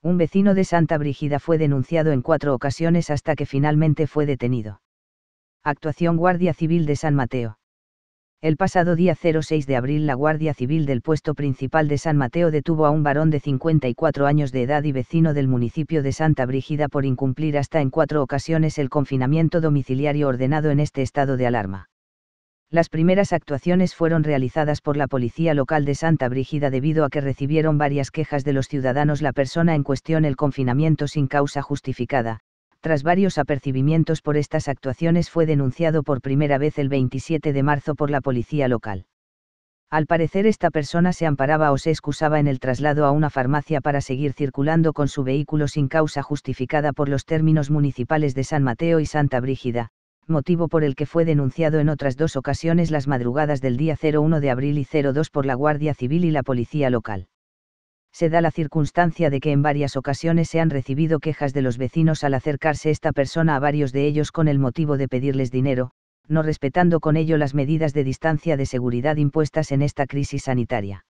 Un vecino de Santa Brígida fue denunciado en cuatro ocasiones hasta que finalmente fue detenido. Actuación Guardia Civil de San Mateo. El pasado día 06 de abril la Guardia Civil del puesto principal de San Mateo detuvo a un varón de 54 años de edad y vecino del municipio de Santa Brígida por incumplir hasta en cuatro ocasiones el confinamiento domiciliario ordenado en este estado de alarma. Las primeras actuaciones fueron realizadas por la policía local de Santa Brígida debido a que recibieron varias quejas de los ciudadanos la persona en cuestión el confinamiento sin causa justificada. Tras varios apercibimientos por estas actuaciones fue denunciado por primera vez el 27 de marzo por la policía local. Al parecer esta persona se amparaba o se excusaba en el traslado a una farmacia para seguir circulando con su vehículo sin causa justificada por los términos municipales de San Mateo y Santa Brígida, motivo por el que fue denunciado en otras dos ocasiones las madrugadas del día 01 de abril y 02 por la Guardia Civil y la Policía Local. Se da la circunstancia de que en varias ocasiones se han recibido quejas de los vecinos al acercarse esta persona a varios de ellos con el motivo de pedirles dinero, no respetando con ello las medidas de distancia de seguridad impuestas en esta crisis sanitaria.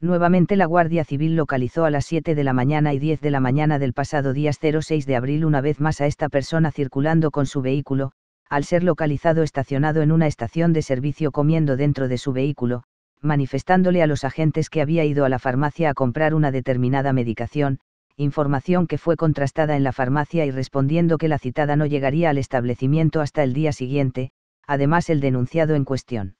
Nuevamente la Guardia Civil localizó a las 7 de la mañana y 10 de la mañana del pasado día 06 de abril una vez más a esta persona circulando con su vehículo, al ser localizado estacionado en una estación de servicio comiendo dentro de su vehículo, manifestándole a los agentes que había ido a la farmacia a comprar una determinada medicación, información que fue contrastada en la farmacia y respondiendo que la citada no llegaría al establecimiento hasta el día siguiente, además el denunciado en cuestión.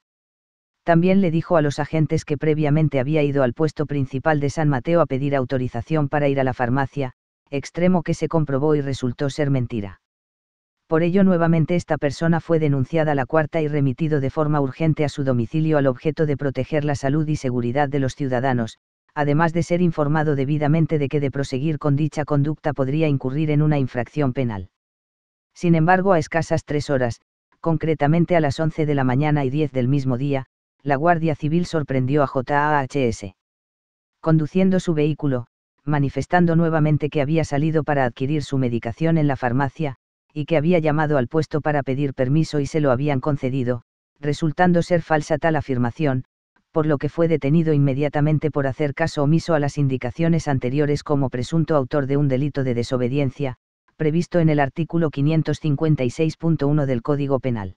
También le dijo a los agentes que previamente había ido al puesto principal de San Mateo a pedir autorización para ir a la farmacia, extremo que se comprobó y resultó ser mentira. Por ello nuevamente esta persona fue denunciada la cuarta y remitido de forma urgente a su domicilio al objeto de proteger la salud y seguridad de los ciudadanos, además de ser informado debidamente de que de proseguir con dicha conducta podría incurrir en una infracción penal. Sin embargo, a escasas tres horas, concretamente a las 11 de la mañana y 10 del mismo día, la Guardia Civil sorprendió a JAHS. Conduciendo su vehículo, manifestando nuevamente que había salido para adquirir su medicación en la farmacia, y que había llamado al puesto para pedir permiso y se lo habían concedido, resultando ser falsa tal afirmación, por lo que fue detenido inmediatamente por hacer caso omiso a las indicaciones anteriores como presunto autor de un delito de desobediencia, previsto en el artículo 556.1 del Código Penal.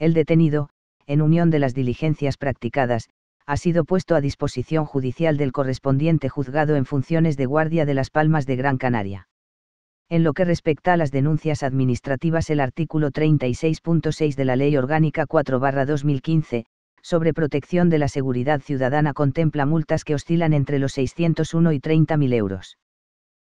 El detenido, en unión de las diligencias practicadas, ha sido puesto a disposición judicial del correspondiente juzgado en funciones de guardia de las Palmas de Gran Canaria. En lo que respecta a las denuncias administrativas, el artículo 36.6 de la Ley Orgánica 4-2015, sobre protección de la seguridad ciudadana, contempla multas que oscilan entre los 601 y 30.000 euros.